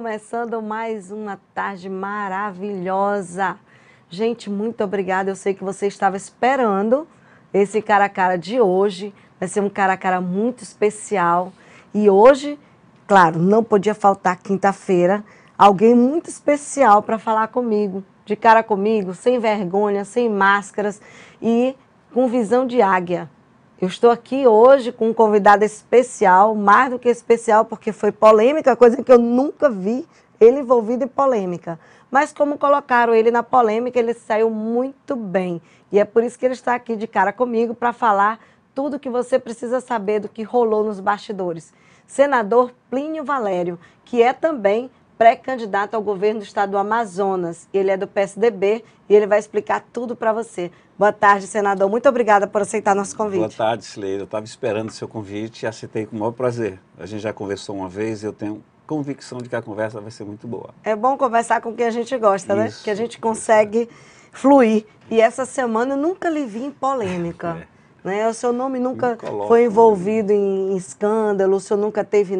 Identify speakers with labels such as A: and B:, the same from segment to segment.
A: começando mais uma tarde maravilhosa. Gente, muito obrigada. Eu sei que você estava esperando esse cara a cara de hoje. Vai ser um cara a cara muito especial. E hoje, claro, não podia faltar quinta-feira alguém muito especial para falar comigo, de cara comigo, sem vergonha, sem máscaras e com visão de águia. Eu estou aqui hoje com um convidado especial, mais do que especial, porque foi polêmica, coisa que eu nunca vi ele envolvido em polêmica. Mas como colocaram ele na polêmica, ele saiu muito bem. E é por isso que ele está aqui de cara comigo para falar tudo que você precisa saber do que rolou nos bastidores. Senador Plínio Valério, que é também pré-candidato ao governo do estado do Amazonas. Ele é do PSDB e ele vai explicar tudo para você. Boa tarde, senador. Muito obrigada por aceitar nosso convite. Boa
B: tarde, Sileira. Eu estava esperando o seu convite e aceitei com o maior prazer. A gente já conversou uma vez e eu tenho convicção de que a conversa vai ser muito boa.
A: É bom conversar com quem a gente gosta, né? isso, né? Que a gente consegue isso, fluir. E essa semana eu nunca lhe vi em polêmica. É. Né? O seu nome nunca foi né? envolvido em escândalo, o senhor nunca teve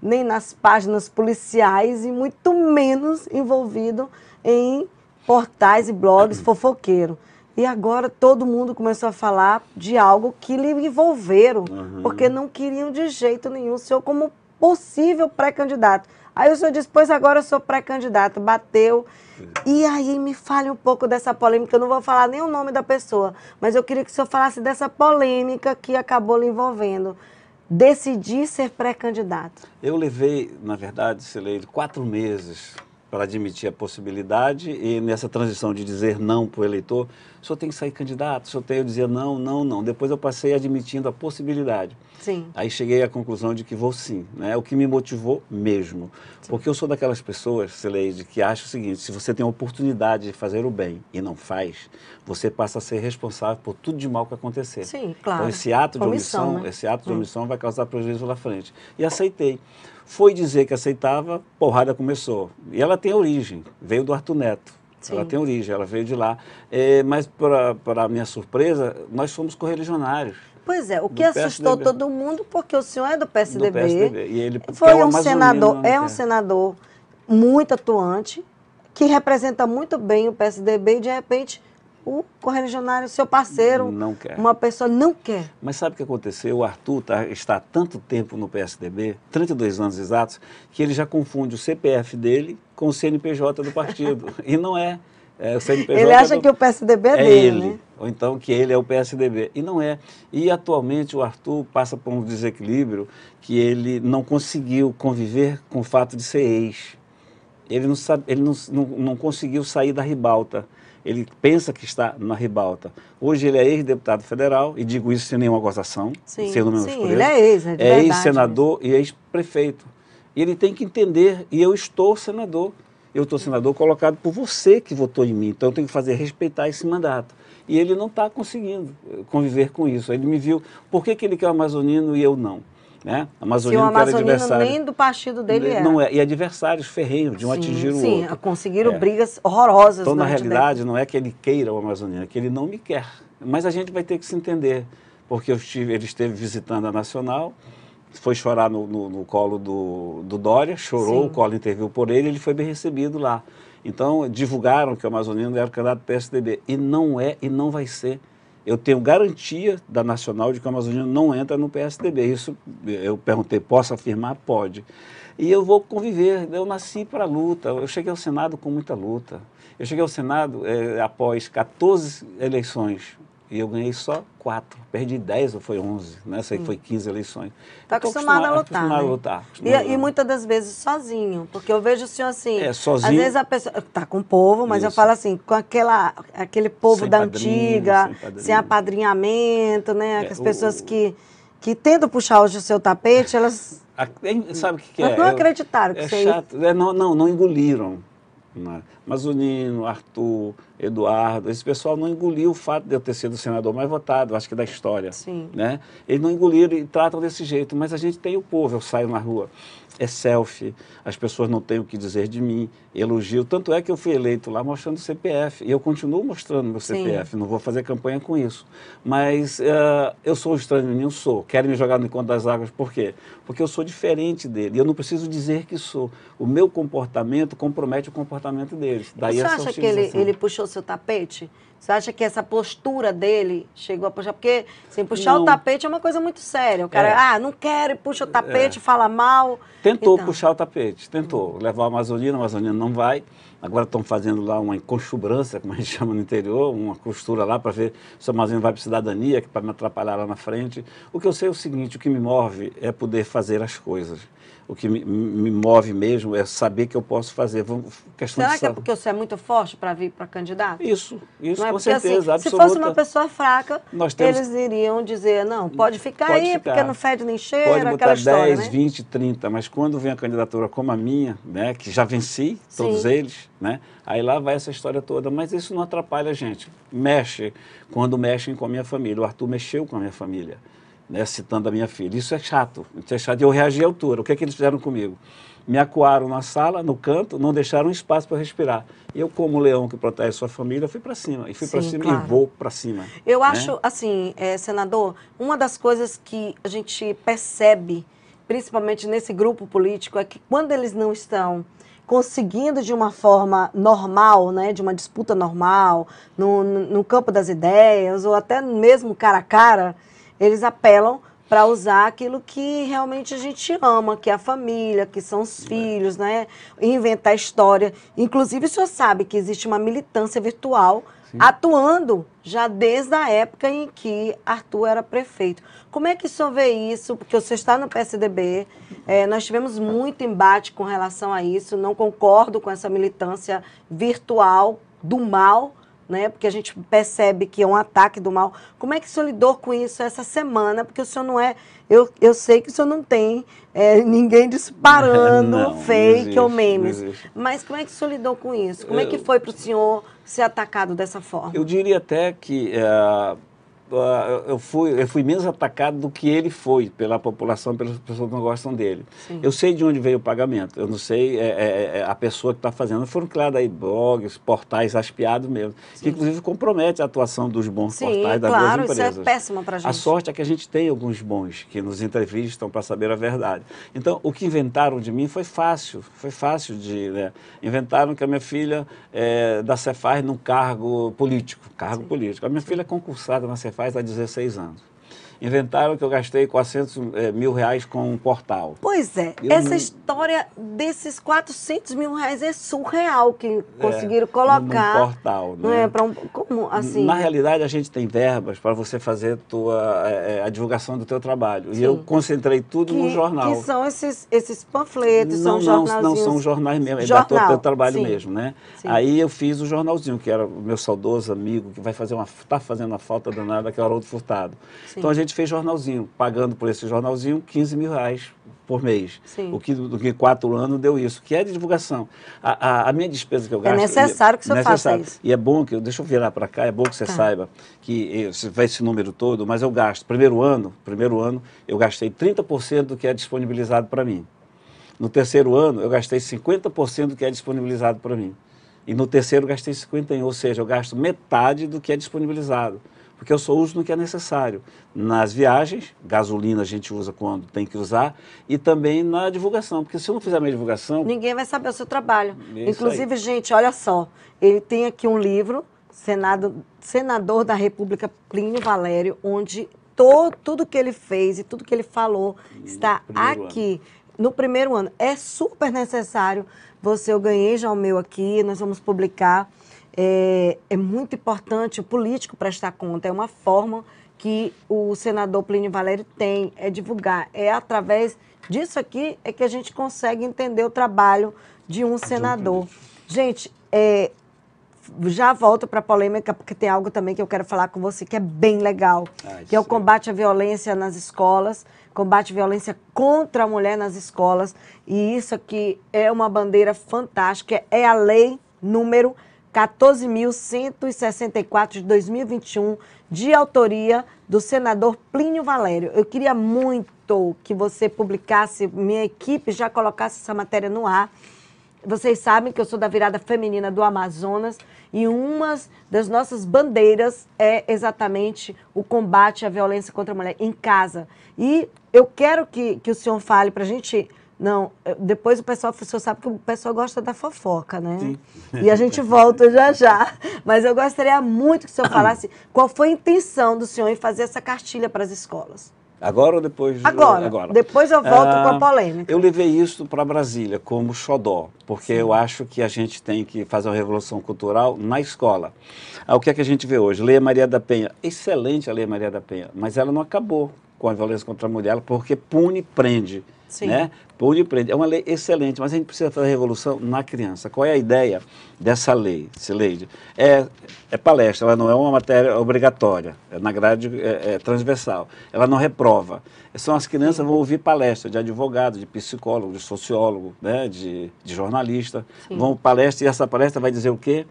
A: nem nas páginas policiais e muito menos envolvido em portais e blogs fofoqueiro. E agora todo mundo começou a falar de algo que lhe envolveram, uhum. porque não queriam de jeito nenhum o senhor como possível pré-candidato. Aí o senhor disse, pois agora eu sou pré-candidato, bateu. E aí me fale um pouco dessa polêmica, eu não vou falar nem o nome da pessoa, mas eu queria que o senhor falasse dessa polêmica que acabou lhe envolvendo. Decidi ser pré-candidato.
B: Eu levei, na verdade, Cileide, quatro meses para admitir a possibilidade e nessa transição de dizer não para o eleitor, o senhor tem que sair candidato, o senhor tem que dizer não, não, não. Depois eu passei admitindo a possibilidade. Sim. Aí cheguei à conclusão de que vou sim, né? O que me motivou mesmo. Sim. Porque eu sou daquelas pessoas, Celeide, que acha o seguinte, se você tem a oportunidade de fazer o bem e não faz, você passa a ser responsável por tudo de mal que acontecer. Sim, claro. Então esse ato de omissão, omissão né? esse ato de hum. omissão hum. vai causar prejuízo lá frente. E aceitei. Foi dizer que aceitava, porrada começou. E ela tem origem, veio do Arthur Neto. Sim. Ela tem origem, ela veio de lá. É, mas, para minha surpresa, nós somos correligionários.
A: Pois é, o que assustou PSDB. todo mundo, porque o senhor é do PSDB. Do PSDB.
B: E ele foi é um senador, é né? um
A: senador muito atuante, que representa muito bem o PSDB e, de repente, o correligionário, seu parceiro, não quer. uma pessoa não quer.
B: Mas sabe o que aconteceu? O Arthur tá, está há tanto tempo no PSDB, 32 anos exatos, que ele já confunde o CPF dele com o CNPJ do partido. e não é. é o CNPJ ele acha é do... que o
A: PSDB é, é dele. Ele. Né?
B: Ou então que ele é o PSDB. E não é. E atualmente o Arthur passa por um desequilíbrio que ele não conseguiu conviver com o fato de ser ex. Ele não, sabe, ele não, não, não conseguiu sair da ribalta ele pensa que está na ribalta. Hoje ele é ex-deputado federal, e digo isso sem nenhuma gozação, sim, sendo menos sim, ele é ex, é, é ex-senador e ex-prefeito. E ele tem que entender, e eu estou senador, eu estou senador colocado por você que votou em mim, então eu tenho que fazer respeitar esse mandato. E ele não está conseguindo eh, conviver com isso. Ele me viu, por que, que ele quer o amazonino e eu não? Né? Amazonino, Se o amazonino nem
A: do partido dele é. Não
B: é. E adversários ferrenhos de um sim, atingir o sim, outro. Sim, conseguiram é. brigas horrorosas. Então, na realidade, dele. não é que ele queira o amazonino, é que ele não me quer. Mas a gente vai ter que se entender, porque eu estive, ele esteve visitando a Nacional, foi chorar no, no, no colo do, do, Dória, chorou, sim. o colo interviu por ele, ele foi bem recebido lá. Então, divulgaram que o amazonino era o candidato do PSDB. E não é, e não vai ser eu tenho garantia da Nacional de que a Amazônia não entra no PSDB. Isso eu perguntei, posso afirmar? Pode. E eu vou conviver. Eu nasci para a luta. Eu cheguei ao Senado com muita luta. Eu cheguei ao Senado é, após 14 eleições e eu ganhei só quatro. Perdi dez ou foi onze, né? aí hum. foi quinze eleições. Está então, acostumado, acostumado, a lutar. né? a lutar. e, e,
A: muitas das vezes sozinho, porque eu vejo o senhor assim. É, sozinho. Às vezes a pessoa. Está com o povo, mas Isso. eu falo assim, com aquela, aquele povo sem da padrinho, antiga, sem, sem, apadrinhamento, né? É, As pessoas o... que, que tentam puxar hoje o seu tapete, elas.
B: A, sabe o que, que é? não acreditaram que é você chato. É, não, não, não engoliram. Né? o Nino, Arthur, Eduardo, esse pessoal não engoliu o fato de eu ter sido o senador mais votado, acho que da história. Sim. Né? Eles não engoliram e tratam desse jeito, mas a gente tem o povo, eu saio na rua é selfie, as pessoas não têm o que dizer de mim, elogio. Tanto é que eu fui eleito lá mostrando o CPF, e eu continuo mostrando meu CPF, Sim. não vou fazer campanha com isso. Mas uh, eu sou estranho eu sou. Querem me jogar no encontro das águas, por quê? Porque eu sou diferente dele, e eu não preciso dizer que sou. O meu comportamento compromete o comportamento deles. Daí Você acha que ele, ele
A: puxou seu tapete? Você acha que essa postura dele chegou a puxar? Porque, assim, puxar não. o tapete é uma coisa muito séria. O cara, é. ah, não quero, e puxa o tapete, é. fala mal. Tentou então. puxar
B: o tapete, tentou. Levar a Amazonina, a Amazonina não vai. Agora estão fazendo lá uma encoxubrança, como a gente chama no interior, uma costura lá para ver se o armazém vai para cidadania, é para me atrapalhar lá na frente. O que eu sei é o seguinte, o que me move é poder fazer as coisas. O que me, move mesmo é saber que eu posso fazer. Vamos, questão Será que é porque
A: você é muito forte para vir para candidato?
B: Isso, isso, é? com porque, assim, certeza. Assim, se fosse uma
A: pessoa fraca, temos... eles iriam dizer, não, pode ficar pode aí, ficar. porque não fede nem cheira, pode botar aquela história, 10, né?
B: 20, 30, mas quando vem a candidatura como a minha, né, que já venci, Sim. todos eles, né? Aí lá vai essa história toda, mas isso não atrapalha a gente. Mexe quando mexem com a minha família. O Arthur mexeu com a minha família, né? citando a minha filha. Isso é chato, isso é chato. Eu reagi à altura. O que, é que eles fizeram comigo? Me acuaram na sala, no canto, não deixaram espaço para respirar. Eu, como leão que protege sua família, fui para cima. E fui para cima claro. e vou para cima. Eu né? acho,
A: assim, é, senador, uma das coisas que a gente percebe, principalmente nesse grupo político, é que quando eles não estão conseguindo de uma forma normal, né, de uma disputa normal, no, no campo das ideias, ou até mesmo cara a cara, eles apelam para usar aquilo que realmente a gente ama, que é a família, que são os é. filhos, né? Inventar história. Inclusive, o senhor sabe que existe uma militância virtual Sim. atuando já desde a época em que Arthur era prefeito. Como é que o senhor vê isso? Porque o senhor está no PSDB, é, nós tivemos muito embate com relação a isso, não concordo com essa militância virtual do mal, né? Porque a gente percebe que é um ataque do mal. Como é que o senhor lidou com isso essa semana? Porque o senhor não é. Eu, eu sei que o senhor não tem é, ninguém disparando não, fake não existe, ou memes. Mas como é que o senhor lidou com isso? Como é eu, é que foi para o senhor ser atacado dessa forma? Eu
B: diria até que. É, ah, eu fui, eu fui menos atacado do que ele foi pela população, pelas pessoas que não gostam dele. Sim. Eu sei de onde veio o pagamento, eu não sei é, é, é a pessoa que está fazendo. Foram criados aí blogs, portais aspiados mesmo, Sim. que inclusive compromete a atuação dos bons Sim, portais da claro, boas empresas. Isso é péssimo para a gente. A sorte é que a gente tem alguns bons que nos entrevistam para saber a verdade. Então, o que inventaram de mim foi fácil, foi fácil de. Né? Inventaram que a minha filha é, da Cefaz num cargo político, cargo político. A minha filha é concursada na Cefaz faz há 16 anos inventaram que eu gastei 400 eh, mil reais com um portal. Pois é, eu essa não...
A: história desses 400 mil reais é surreal que é, conseguiram é, colocar. Um
B: portal, né? Não é né? para
A: um, como assim? Na realidade
B: a gente tem verbas para você fazer tua, é, a divulgação do teu trabalho. Sim. E eu concentrei tudo que, no jornal. Que
A: são esses, esses panfletos, não, são jornais. Não, são
B: jornais mesmo, é jornal. é do teu trabalho Sim. mesmo, né? Sim. Aí eu fiz o jornalzinho, que era o meu saudoso amigo que vai fazer uma tá fazendo uma falta danada, que era é outro furtado. Então a gente gente fez jornalzinho, pagando por esse jornalzinho 15 mil reais por mês. Sim. O que do que quatro anos deu isso, que é de divulgação. A, a, a, minha despesa que eu é gasto... É necessário que você faça isso. E é bom que... Deixa eu virar para cá, é bom que você tá. saiba que você vai esse número todo, mas eu gasto. Primeiro ano, primeiro ano, eu gastei 30% do que é disponibilizado para mim. No terceiro ano, eu gastei 50% do que é disponibilizado para mim. E no terceiro, eu gastei 51%, ou seja, eu gasto metade do que é disponibilizado porque eu só uso no que é necessário. Nas viagens, gasolina a gente usa quando tem que usar, e também na divulgação, porque se eu não fizer minha divulgação... Ninguém
A: vai saber o seu trabalho. Inclusive, aí. gente, olha só, ele tem aqui um livro, Senado, Senador da República Plínio Valério, onde to, tudo que ele fez e tudo que ele falou no está aqui. Ano no primeiro ano. É super necessário você. Eu ganhei já o meu aqui, nós vamos publicar é, é muito importante o político prestar conta, é uma forma que o senador Plínio Valério tem, é divulgar, é através disso aqui é que a gente consegue entender o trabalho de um senador. Gente, é, já volto para a polêmica, porque tem algo também que eu quero falar com você que é bem legal, Ai, ah, que é o combate à violência nas escolas, combate à violência contra a mulher nas escolas. E isso aqui é uma bandeira fantástica, é a lei número 14.164 de 2021, de autoria do senador Plínio Valério. Eu queria muito que você publicasse, minha equipe já colocasse essa matéria no ar. Vocês sabem que eu sou da virada feminina do Amazonas e uma das nossas bandeiras é exatamente o combate à violência contra a mulher em casa. E eu quero que, que o senhor fale para a gente não, depois o pessoal, você senhor sabe que o pessoal gosta da fofoca, né? Sim. E a gente volta já já. Mas eu gostaria muito que o senhor falasse qual foi a intenção do senhor em fazer essa cartilha para as escolas.
B: Agora ou depois? Agora. agora. Depois eu volto ah, com a ah, polêmica. Eu levei isso para Brasília como xodó, porque Sim. eu acho que a gente tem que fazer uma revolução cultural na escola. Ah, o que é que a gente vê hoje? Leia Maria da Penha. Excelente a Leia Maria da Penha, mas ela não acabou com a violência contra a mulher, porque pune, prende. Sim. Né? Pão de é uma lei excelente, mas a gente precisa fazer revolução na criança. Qual é a ideia dessa lei, Sileide? É, é palestra, ela não é uma matéria obrigatória, é na grade é, é transversal. Ela não reprova. É São as crianças que vão ouvir palestra de advogado, de psicólogo, de sociólogo, né, de, de jornalista. Sim. Vão palestra e essa palestra vai dizer o quê?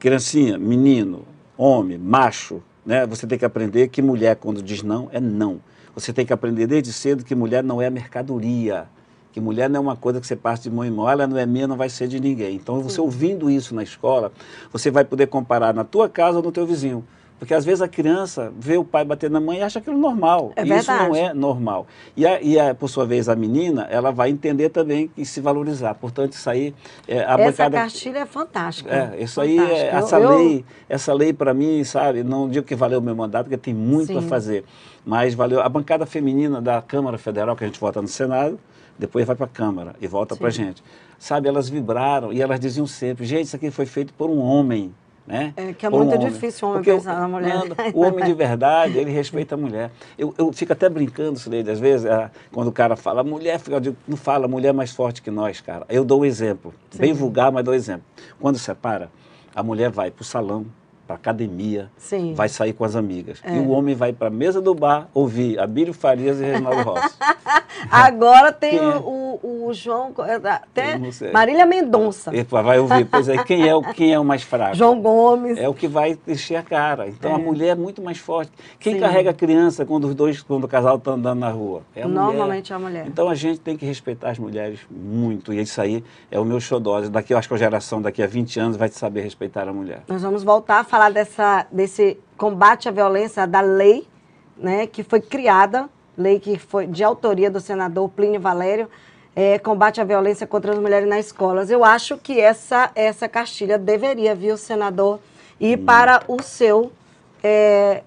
B: Criancinha, menino, homem, macho, né? Você tem que aprender que mulher, quando diz não, é não. Você tem que aprender desde cedo que mulher não é mercadoria, que mulher não é uma coisa que você passa de mão em mão, ela não é minha, não vai ser de ninguém. Então, você ouvindo isso na escola, você vai poder comparar na tua casa ou no teu vizinho. Porque às vezes a criança vê o pai bater na mãe e acha aquilo normal. É Isso não é normal. E, a, e a, por sua vez, a menina, ela vai entender também e se valorizar. Portanto, isso aí... É, a essa bancada...
A: cartilha é fantástica. É, isso fantástica. aí, é, essa, eu, lei, eu...
B: essa lei para mim, sabe, não digo que valeu o meu mandato, porque tem muito Sim. a fazer. Mas valeu. A bancada feminina da Câmara Federal, que a gente vota no Senado, depois vai para a Câmara e volta para a gente. Sabe, elas vibraram e elas diziam sempre, gente, isso aqui foi feito por um homem. Né? É, que é muito um difícil o homem Porque pensar eu, na mulher. Né? Não, o homem de verdade, ele respeita a mulher. Eu, eu fico até brincando, Sileide, às vezes, ah, quando o cara fala, mulher, eu digo, não fala, mulher é mais forte que nós, cara. Eu dou um exemplo, Sim. bem vulgar, mas dou um exemplo. Quando separa, a mulher vai para o salão, para academia, Sim. vai sair com as amigas. É. E o homem vai para a mesa do bar ouvir Abílio Farias e Reginaldo Rossi.
A: Agora tem o, é? o, o, João, é, tá, até Marília Mendonça. Ele vai ouvir, pois é, quem é, o, quem
B: é o mais fraco? João Gomes. É o que vai encher a cara. Então é. a mulher é muito mais forte. Quem Sim. carrega a criança quando os dois, quando o casal está andando na rua? É a Normalmente mulher. é a mulher. Então a gente tem que respeitar as mulheres muito. E isso aí é o meu xodó. Daqui, eu acho que a geração daqui a 20 anos vai saber respeitar a mulher.
A: Nós vamos voltar a falar falar dessa, desse combate à violência da lei, né, que foi criada, lei que foi de autoria do senador Plínio Valério, é, combate à violência contra as mulheres nas escolas. Eu acho que essa, essa cartilha deveria, viu, senador, ir hum. para o seu é,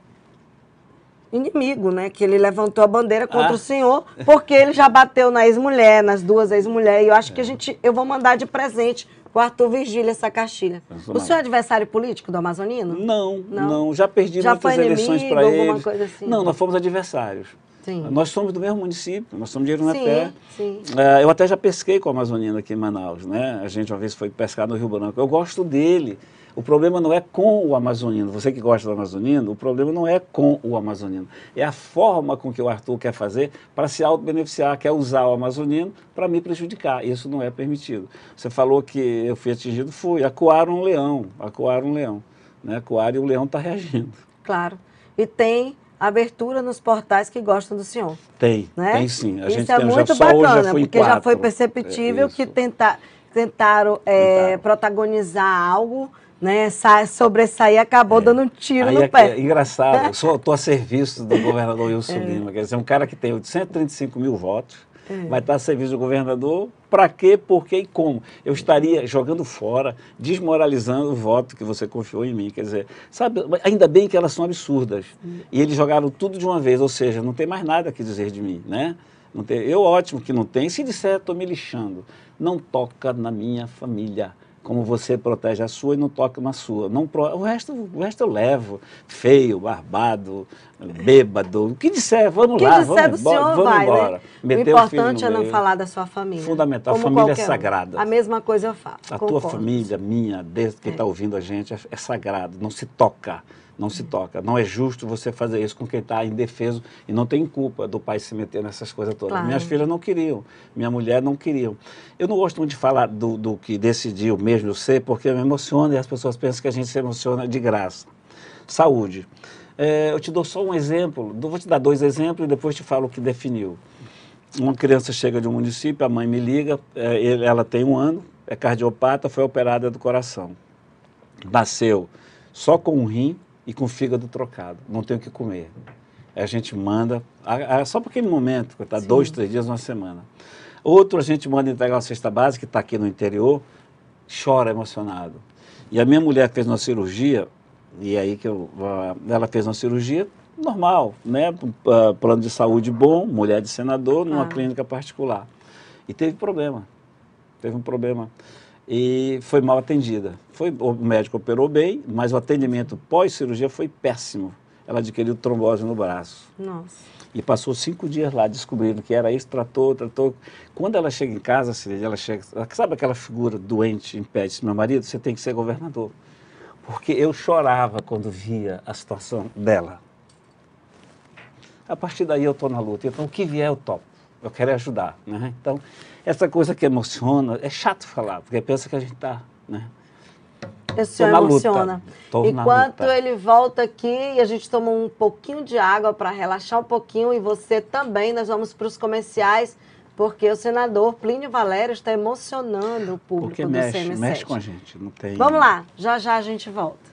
A: inimigo, né? Que ele levantou a bandeira contra ah. o senhor, porque ele já bateu na ex-mulher, nas duas ex-mulheres. E eu acho que a é. gente, eu vou mandar de presente o Arthur essa Sacaxilha. O senhor é adversário político do Amazonino? Não, não.
B: não já perdi já muitas eleições para ele. Assim. Não, nós fomos adversários. Sim. Nós somos do mesmo município, nós somos de Irunapé. Sim, sim. É, eu até já pesquei com o amazonino aqui em Manaus, né? A gente uma vez foi pescar no Rio Branco. Eu gosto dele. O problema não é com o amazonino. Você que gosta do amazonino, o problema não é com o amazonino. É a forma com que o Arthur quer fazer para se auto-beneficiar, quer usar o amazonino para me prejudicar. Isso não é permitido. Você falou que eu fui atingido, fui. Acuaram um leão, acuaram um leão. Né? Acuaram e o leão está reagindo.
A: Claro. E tem abertura nos portais que gostam do senhor.
B: Tem, né? tem sim. A isso gente é muito já bacana, já porque quatro. já foi perceptível é,
A: que tentar, tentaram é, protagonizar algo né, sai, sobressair, acabou é. dando um tiro Aí no é, pé. É,
B: engraçado, eu estou a serviço do governador Wilson é. Lima, quer dizer, um cara que tem 135 mil votos, é. vai estar a serviço do governador, para quê, por quê e como. Eu estaria jogando fora, desmoralizando o voto que você confiou em mim. Quer dizer, sabe, ainda bem que elas são absurdas. Hum. E eles jogaram tudo de uma vez, ou seja, não tem mais nada que dizer de mim, né? Não tem, eu, ótimo que não tem. Se disser, estou me lixando. Não toca na minha família como você protege a sua e não toca na sua. Não pro... o, resto, o resto eu levo. Feio, barbado, bêbado, o que disser, vamos que lá, disser vamos, senhor vamos vai, né? embora. Né? O importante o é não falar
A: da sua família.
B: Fundamental, a família é sagrada. Um. A
A: mesma coisa eu falo. A concordo. tua
B: família, minha, desde que está é. Tá ouvindo a gente, é, é sagrado, não se toca. Não se toca. Não é justo você fazer isso com quem está indefeso e não tem culpa do pai se meter nessas coisas todas. Claro. Minhas filhas não queriam, minha mulher não queriam. Eu não gosto muito de falar do, do que decidiu mesmo ser, porque eu me emociono e as pessoas pensam que a gente se emociona de graça. Saúde. É, eu te dou só um exemplo, vou te dar dois exemplos e depois te falo o que definiu. Uma criança chega de um município, a mãe me liga, é, ela tem um ano, é cardiopata, foi operada do coração. Nasceu só com um rim e com o fígado trocado, não tem o que comer. Aí é, a gente manda, a, a, só para aquele momento, tá dois, três dias, uma semana. Outro a gente manda entregar uma cesta básica, que está aqui no interior, chora emocionado. E a minha mulher que fez uma cirurgia, e aí que eu, ela fez uma cirurgia normal, né? Ah, plano de saúde bom, mulher de senador, numa ah. clínica particular. E teve problema. Teve um problema. E foi mal atendida. Foi, o médico operou bem, mas o atendimento pós-cirurgia foi péssimo. Ela adquiriu trombose no braço. Nossa. E passou cinco dias lá descobrindo que era isso, tratou, tratou. Quando ela chega em casa, ela chega. Sabe aquela figura doente, impede meu marido, você tem que ser governador porque eu chorava quando via a situação dela. A partir daí eu estou na luta. Então, o que vier eu topo. Eu quero é ajudar. Né? Então, essa coisa que emociona, é chato falar, porque pensa que a gente está. Né? Esse senhor emociona. Luta, Enquanto luta.
A: ele volta aqui e a gente toma um pouquinho de água para relaxar um pouquinho e você também, nós vamos para os comerciais porque o senador Plínio Valério está emocionando o público porque do mexe, CMC. mexe
B: com a gente, não tem... Vamos
A: lá, já já a gente volta.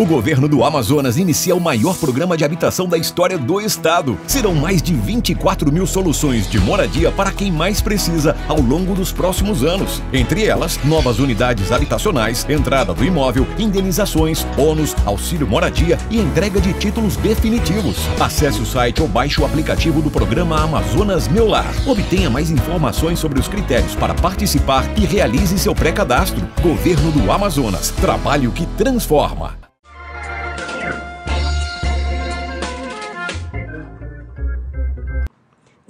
C: O governo do Amazonas inicia o maior programa de habitação da história do estado. Serão mais de 24 mil soluções de moradia para quem mais precisa ao longo dos próximos anos. Entre elas, novas unidades habitacionais, entrada do imóvel, indenizações, bônus, auxílio moradia e entrega de títulos definitivos. Acesse o site ou baixe o aplicativo do programa Amazonas Meu Lar. Obtenha mais informações sobre os critérios para participar e realize seu pré-cadastro. Governo do Amazonas. Trabalho que transforma.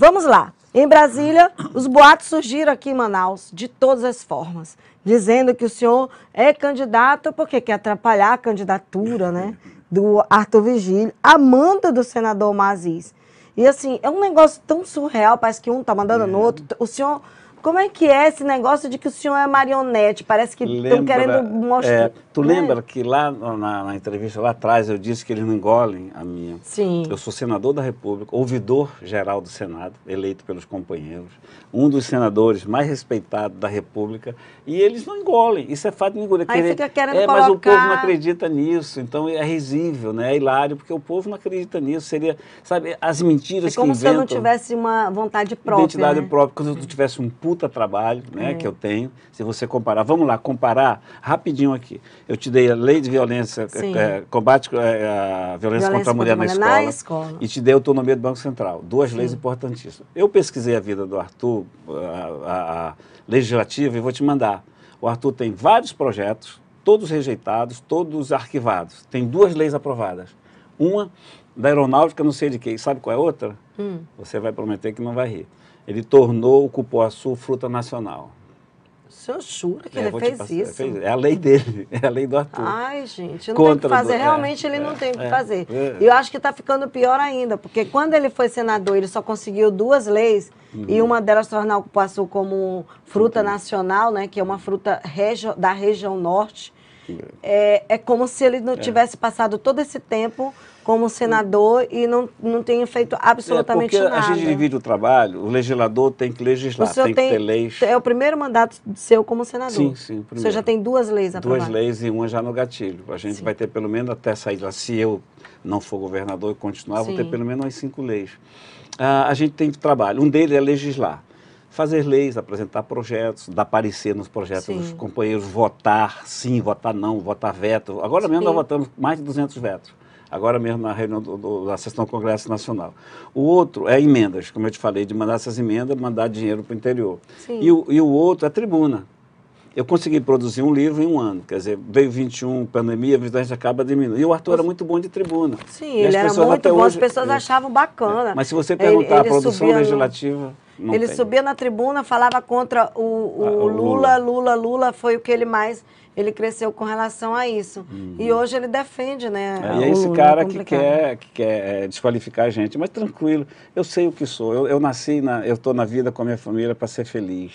A: Vamos lá. Em Brasília, os boatos surgiram aqui em Manaus, de todas as formas, dizendo que o senhor é candidato porque quer atrapalhar a candidatura né, do Arthur Vigílio, amanda do senador Maziz. E assim, é um negócio tão surreal, parece que um está mandando é. no outro. O senhor como é que é esse negócio de que o senhor é marionete? Parece que estão querendo mostrar. É, tu é. lembra
B: é? que lá na, na, entrevista lá atrás eu disse que eles não engolem a minha? Sim. Eu sou senador da República, ouvidor geral do Senado, eleito pelos companheiros, um dos senadores mais respeitados da República, e eles não engolem. Isso é fato de engolir. Aí Querer, fica querendo é, colocar... mas o povo não acredita nisso, então é risível, né? é hilário, porque o povo não acredita nisso. Seria, sabe, as mentiras é que inventam. É como se eu não tivesse
A: uma vontade própria. Identidade né?
B: própria, quando eu tivesse um público puta trabalho né, é. que eu tenho. Se você comparar, vamos lá, comparar rapidinho aqui. Eu te dei a lei de violência, é, é, combate à é, violência, violência, contra a mulher, na, mulher escola, na, escola, e te dei autonomia do Banco Central. Duas Sim. leis importantíssimas. Eu pesquisei a vida do Arthur, a, a, a legislativa, e vou te mandar. O Arthur tem vários projetos, todos rejeitados, todos arquivados. Tem duas leis aprovadas. Uma da aeronáutica, não sei de quem. Sabe qual é a outra? Hum. Você vai prometer que não vai rir. Ele tornou o cupuaçu fruta nacional. O senhor jura que é, ele fez passar, isso? Fez, é a lei dele, é a lei do Arthur.
A: Ai, gente, não Contra tem o que fazer. Do, é, realmente é, ele não tem o que é. fazer. É. E eu acho que está ficando pior ainda, porque quando ele foi senador, ele só conseguiu duas leis, uhum. e uma delas tornar o cupuaçu como fruta uhum. nacional, né, que é uma fruta da região norte. É, é, como se ele não tivesse passado todo esse tempo como senador e não, não tenha feito absolutamente é porque nada. A gente divide
B: o trabalho, o legislador tem que legislar, tem, tem, que ter leis.
A: É o primeiro mandato seu como senador. Sim, sim. O, primeiro. o já tem duas leis aprovadas. Duas
B: leis e uma já no gatilho. A gente sim. vai ter pelo menos até sair lá, se eu não for governador e continuar, sim. vou ter pelo menos umas cinco leis. Ah, a gente tem trabalho. Um deles é legislar fazer leis, apresentar projetos, dar parecer nos projetos sim. dos companheiros, votar sim, votar não, votar veto. Agora sim. mesmo nós votamos mais de 200 vetos agora mesmo na reunião do, do, da sessão do Congresso Nacional. O outro é emendas, como eu te falei, de mandar essas emendas, mandar dinheiro para o interior. E o, e o outro é tribuna. Eu consegui produzir um livro em um ano, quer dizer, veio 21, pandemia, a gente acaba diminuindo. E o Arthur era muito bom de tribuna. Sim, ele era muito bom, hoje, as pessoas é,
A: achavam bacana. É. Mas se você perguntar ele, ele a produção legislativa...
B: Não ele tem. subia
A: na tribuna, falava contra o, o,
B: ah, o Lula. Lula.
A: Lula, Lula foi o que ele mais ele cresceu com relação a isso. Uhum. E hoje ele defende, né? É, e é esse cara que quer,
B: que quer é, desqualificar a gente. Mas tranquilo, eu sei o que sou. Eu, eu nasci, na, eu estou na vida com a minha família para ser feliz.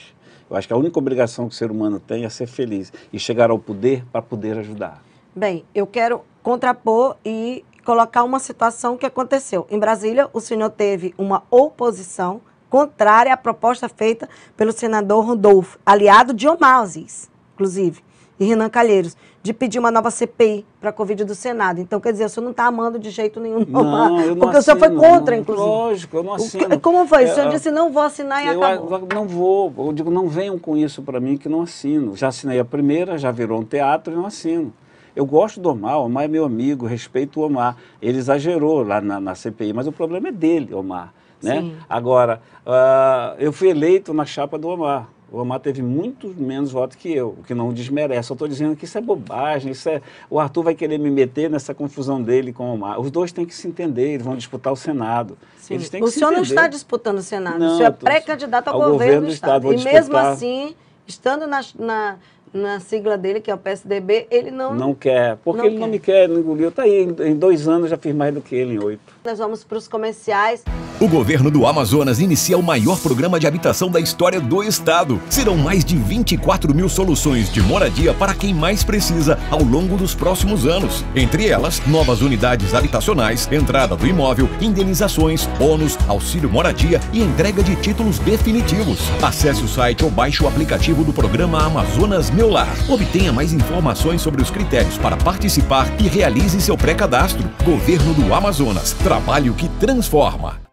B: Eu acho que a única obrigação que o ser humano tem é ser feliz e chegar ao poder para poder ajudar.
A: Bem, eu quero contrapor e colocar uma situação que aconteceu. Em Brasília, o senhor teve uma oposição contrária à proposta feita pelo senador Rodolfo, aliado de Omar Aziz, inclusive e Renan Calheiros, de pedir uma nova CPI para a Covid do Senado. Então, quer dizer, o senhor não está amando de jeito nenhum, não, eu não porque assino, o senhor foi contra, não, inclusive.
B: Lógico, eu não assino. Como foi? O é, senhor eu, é, disse,
A: não vou assinar e eu,
B: acabou. Não vou, eu digo, não venham com isso para mim que não assino. Já assinei a primeira, já virou um teatro e não assino. Eu gosto do Omar, o Omar é meu amigo, respeito o Omar. Ele exagerou lá na, na CPI, mas o problema é dele, Omar. Né? Sim. Agora, uh, eu fui eleito na chapa do Omar. O Omar teve muito menos votos que eu, o que não desmerece. Eu estou dizendo que isso é bobagem, isso é... O Arthur vai querer me meter nessa confusão dele com o Omar. Os dois têm que se entender, eles vão disputar o Senado. Eles têm que o se senhor entender. não está
A: disputando o Senado, não, o senhor é pré-candidato ao, ao, governo do Estado. Estado. E mesmo assim, estando na, na na sigla dele, que é o PSDB, ele não... Não
B: quer, porque não ele quer. não me quer, ele engoliu. Está aí, em dois anos já fiz mais do que ele, em oito.
A: Nós vamos para os comerciais.
C: O governo do Amazonas inicia o maior programa de habitação da história do estado. Serão mais de 24 mil soluções de moradia para quem mais precisa ao longo dos próximos anos. Entre elas, novas unidades habitacionais, entrada do imóvel, indenizações, bônus, auxílio moradia e entrega de títulos definitivos. Acesse o site ou baixe o aplicativo do programa Amazonas Meu Lar. Obtenha mais informações sobre os critérios para participar e realize seu pré-cadastro. Governo do Amazonas. Trabalho que transforma.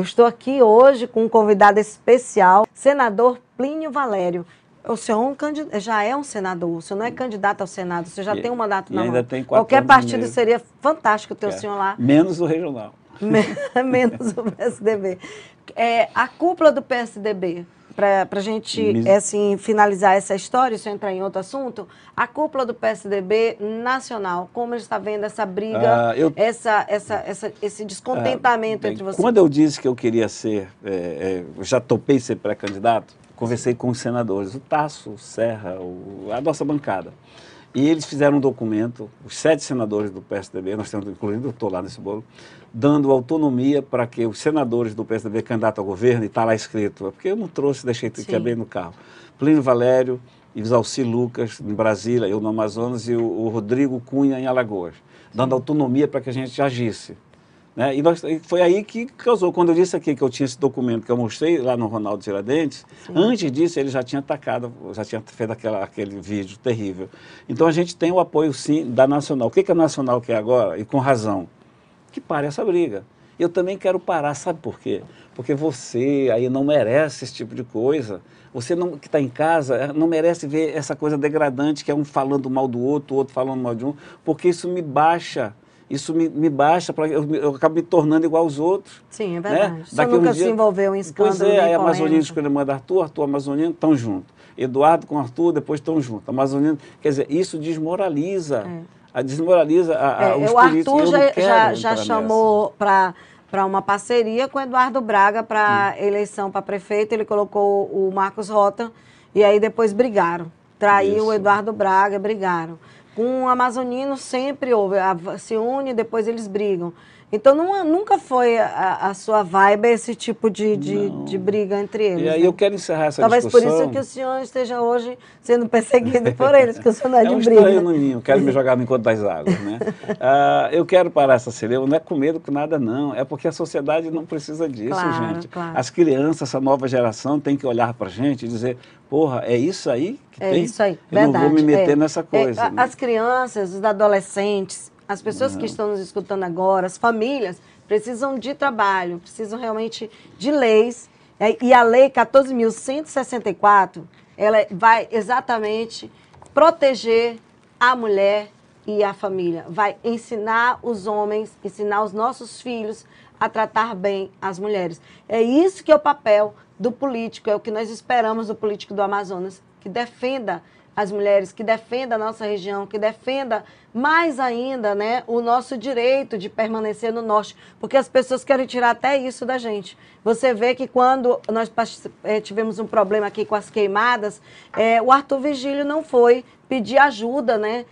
A: Eu estou aqui hoje com um convidado especial, senador Plínio Valério. O senhor é um candid... já é um senador, o senhor não é candidato ao Senado, o senhor já e, tem um mandato na ainda mão. Tem Qualquer partido seria fantástico ter é. o senhor lá. Menos o regional. menos o PSDB. É, a cúpula do PSDB, para a gente é assim, finalizar essa história, se eu entrar em outro assunto, a cúpula do PSDB nacional, como está vendo essa briga, ah, eu... essa, essa, essa, esse descontentamento ah, entre vocês? Quando
B: eu disse que eu queria ser, é, é, já topei ser pré-candidato, conversei com os senadores, o Tasso, o Serra, o, a nossa bancada. E eles fizeram um documento, os sete senadores do PSDB, nós temos, incluindo eu estou lá nesse bolo, dando autonomia para que os senadores do PSDB, candidato ao governo, e está lá escrito, é porque eu não trouxe, deixei que abrir é no carro. Plínio Valério, Isalci Lucas, em Brasília, eu no Amazonas, e o, o Rodrigo Cunha, em Alagoas, dando autonomia para que a gente agisse. Né? E nós, foi aí que causou. Quando eu disse aqui que eu tinha esse documento que eu mostrei lá no Ronaldo Tiradentes, Sim. antes disso ele já tinha atacado, já tinha feito aquela, aquele vídeo terrível. Então a gente tem o apoio, sim, da Nacional. O que, que a Nacional quer agora, e com razão? Que pare essa briga. Eu também quero parar, sabe por quê? Porque você aí não merece esse tipo de coisa. Você não, que está em casa eh, não merece ver essa coisa degradante que é um falando mal do outro, o outro falando mal de um, porque isso me baixa isso me, me baixa, pra, eu, eu, acabo me tornando igual aos outros. Sim,
A: é né? verdade. Né? Daqui nunca um dia, se envolveu em escândalo. Pois é, aí Amazonino escolheu
B: manda Arthur, Arthur Amazonino, estão juntos. Eduardo com Arthur, depois estão juntos. Amazonino, quer dizer, isso desmoraliza. É. A desmoraliza a, é, os o Arthur já, já, já chamou
A: para para uma parceria com Eduardo Braga para eleição para prefeito, ele colocou o Marcos Rota e aí depois brigaram. Traiu Isso. o Eduardo Braga, brigaram. Com o amazonino sempre houve, se une, depois eles brigam. Então não, é, nunca foi a, a, sua vibe esse tipo de, de, de, briga entre eles. E aí né? eu
B: quero encerrar essa Talvez discussão. Talvez por isso que o
A: senhor esteja hoje sendo perseguido por eles, que o senhor não é, é de um briga. Eu
B: não quero me jogar no encontro das águas, né? uh, eu quero parar essa celeuma, não é com medo com nada não, é porque a sociedade não precisa disso, claro, gente. Claro. As crianças, essa nova geração tem que olhar para gente e dizer, porra, é isso aí que é tem? É isso aí, eu verdade. Eu não vou me meter é. nessa é, coisa. É, né? As
A: crianças, os adolescentes, as pessoas Não. que estão nos escutando agora, as famílias, precisam de trabalho, precisam realmente de leis. É, e a Lei 14.164, ela vai exatamente proteger a mulher e a família. Vai ensinar os homens, ensinar os nossos filhos a tratar bem as mulheres. É isso que é o papel do político, é o que nós esperamos do político do Amazonas, que defenda as mulheres, que defenda a nossa região, que defenda mais ainda né, o nosso direito de permanecer no norte, porque as pessoas querem tirar até isso da gente. Você vê que quando nós é, tivemos um problema aqui com as queimadas, é, o Arthur Vigílio não foi pedir ajuda, né?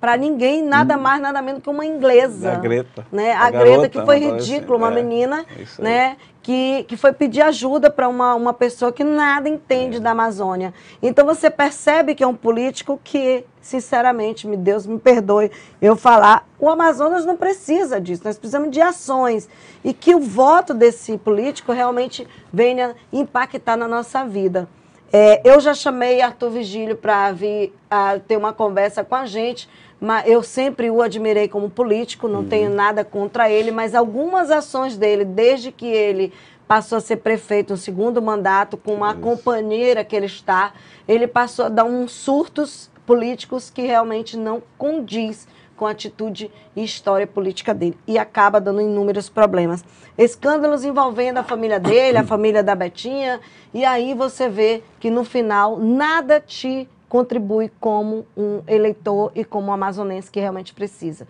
A: para ninguém, nada hum. mais, nada menos que uma inglesa. A Greta. Né? A, a Greta, garota, que foi então, ridículo, uma é, menina, né? que, que foi pedir ajuda para uma, uma pessoa que nada entende é. da Amazônia. Então você percebe que é um político que, sinceramente, me Deus me perdoe eu falar, o Amazonas não precisa disso, nós precisamos de ações. E que o voto desse político realmente venha impactar na nossa vida. É, eu já chamei Arthur Vigílio para vir a ter uma conversa com a gente mas eu sempre o admirei como político, não uhum. tenho nada contra ele, mas algumas ações dele, desde que ele passou a ser prefeito no segundo mandato, com uma Isso. companheira que ele está, ele passou a dar uns surtos políticos que realmente não condiz com a atitude e história política dele e acaba dando inúmeros problemas. Escândalos envolvendo a família dele, a família da Betinha, e aí você vê que no final nada te contribui como um eleitor e como um amazonense que realmente precisa.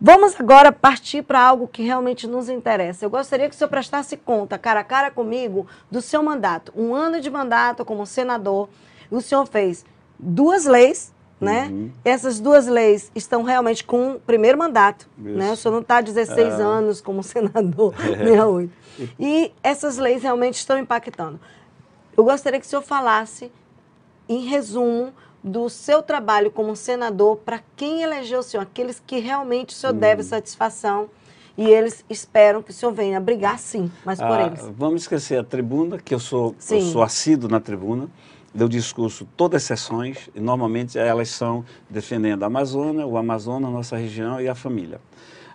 A: Vamos agora partir para algo que realmente nos interessa. Eu gostaria que o senhor prestasse conta, cara a cara comigo, do seu mandato. Um ano de mandato como senador, o senhor fez duas leis, né? Uhum. Essas duas leis estão realmente com o primeiro mandato, Isso. né? O senhor não está há 16 é. anos como senador, é. nem há 8. E essas leis realmente estão impactando. Eu gostaria que o senhor falasse em resumo, do seu trabalho como senador para quem elegeu o senhor, aqueles que realmente o senhor hum. deve satisfação e eles esperam que o senhor venha brigar sim, mas por ah, eles.
B: Vamos esquecer a tribuna, que eu sou, eu sou assíduo na tribuna, deu discurso todas as sessões, e normalmente elas são defendendo a Amazônia, o Amazonas, nossa região e a família.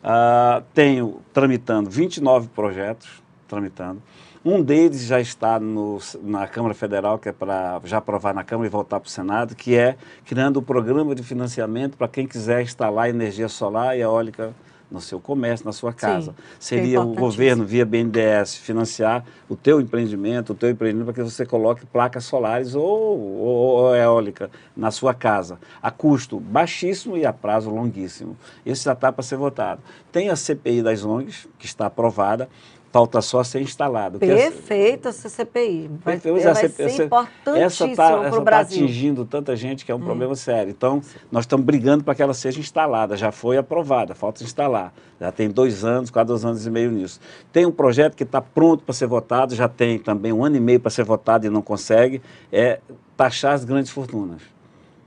B: Ah, tenho tramitando 29 projetos, tramitando. Um deles já está no, na Câmara Federal, que é para já aprovar na Câmara e voltar para o Senado, que é criando o um programa de financiamento para quem quiser instalar energia solar e eólica no seu comércio, na sua casa. Sim, é Seria o governo, via BNDES, financiar o teu empreendimento, o teu empreendimento, para que você coloque placas solares ou, ou, ou, eólica na sua casa, a custo baixíssimo e a prazo longuíssimo. Esse já está para ser votado. Tem a CPI das ONGs, que está aprovada. Falta só ser instalado. É assim.
A: Perfeito essa CPI. Vai, Perfeito, ela vai ser importantíssima tá, para o tá Brasil.
B: atingindo tanta gente que é um hum. problema sério. Então, nós estamos brigando para que ela seja instalada. Já foi aprovada, falta instalar. Já tem dois anos, quase dois anos e meio nisso. Tem um projeto que está pronto para ser votado, já tem também um ano e meio para ser votado e não consegue, é taxar as grandes fortunas.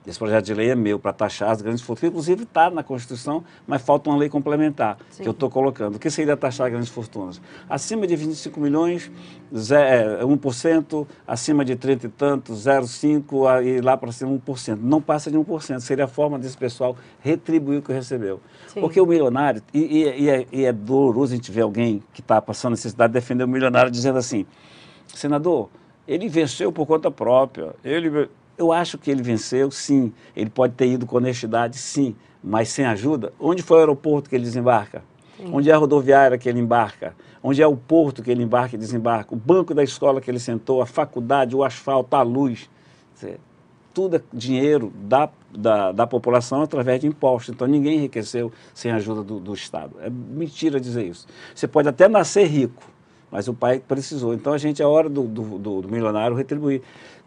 B: Esse projeto de lei é meu para taxar as grandes fortunas, inclusive está na Constituição, mas falta uma lei complementar Sim. que eu estou colocando. O que seria taxar grandes fortunas? Acima de 25 milhões, 1%, é, acima de 30 e tanto, 0,5% e lá para cima 1%. Não passa de 1%. Seria a forma desse pessoal retribuir o que recebeu. Sim. Porque o milionário, e, e, e, é, e é doloroso a gente ver alguém que está passando necessidade de defender o milionário dizendo assim, senador, ele venceu por conta própria, ele eu acho que ele venceu, sim. Ele pode ter ido com honestidade, sim, mas sem ajuda. Onde foi o aeroporto que ele desembarca? Sim. Onde é a rodoviária que ele embarca? Onde é o porto que ele embarca e desembarca? O banco da escola que ele sentou, a faculdade, o asfalto, a luz. Tudo é dinheiro da, da, da população através de impostos. Então ninguém enriqueceu sem a ajuda do, do Estado. É mentira dizer isso. Você pode até nascer rico, mas o pai precisou. Então a gente é hora do, do, do milionário retribuir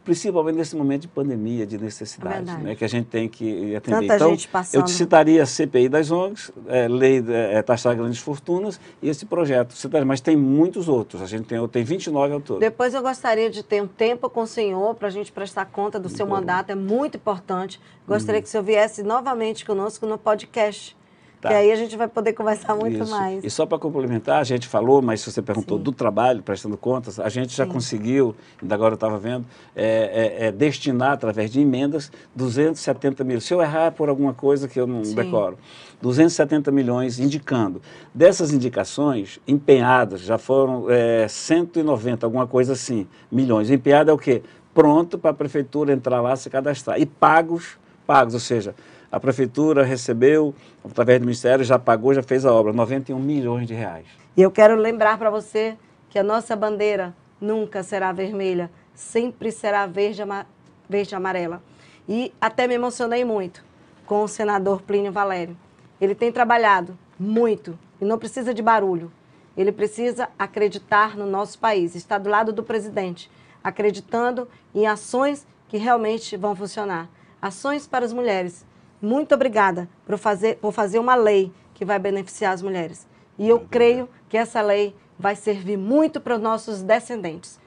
B: principalmente nesse momento de pandemia, de necessidade, é né, que a gente tem que atender. Tanta então, gente passando. eu te citaria a CPI das ONGs, é, lei é, de grandes fortunas e esse projeto, mas tem muitos outros, a gente tem, tem 29 ao todo.
A: Depois eu gostaria de ter um tempo com o senhor para a gente prestar conta do seu bom. mandato, é muito importante. Uhum. Gostaria hum. que o senhor viesse novamente conosco no podcast. Tá. E aí a gente vai poder conversar muito Isso. mais. E
B: só para complementar, a gente falou, mas se você perguntou Sim. do trabalho, prestando contas, a gente já Sim. conseguiu, ainda agora eu estava vendo, é, é, é, destinar através de emendas 270 mil. Se eu errar é por alguma coisa que eu não Sim. decoro. 270 milhões indicando. Dessas indicações empenhadas, já foram 190, é, alguma coisa assim, milhões. Empenhada é o quê? Pronto para a prefeitura entrar lá, se cadastrar. E pagos, pagos, ou seja, a prefeitura recebeu, através do Ministério, já pagou, já fez a obra, 91 milhões de reais. E eu quero
A: lembrar para você que a nossa bandeira nunca será vermelha, sempre será verde, ama verde amarela. E até me emocionei muito com o senador Plínio Valério. Ele tem trabalhado muito e não precisa de barulho. Ele precisa acreditar no nosso país, está do lado do presidente, acreditando em ações que realmente vão funcionar. Ações para as mulheres, muito obrigada por fazer, por fazer uma lei que vai beneficiar as mulheres. E eu creio que essa lei vai servir muito para os nossos descendentes.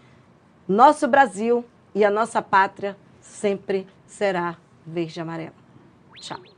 A: Nosso Brasil e a nossa pátria sempre será verde e amarela. Tchau.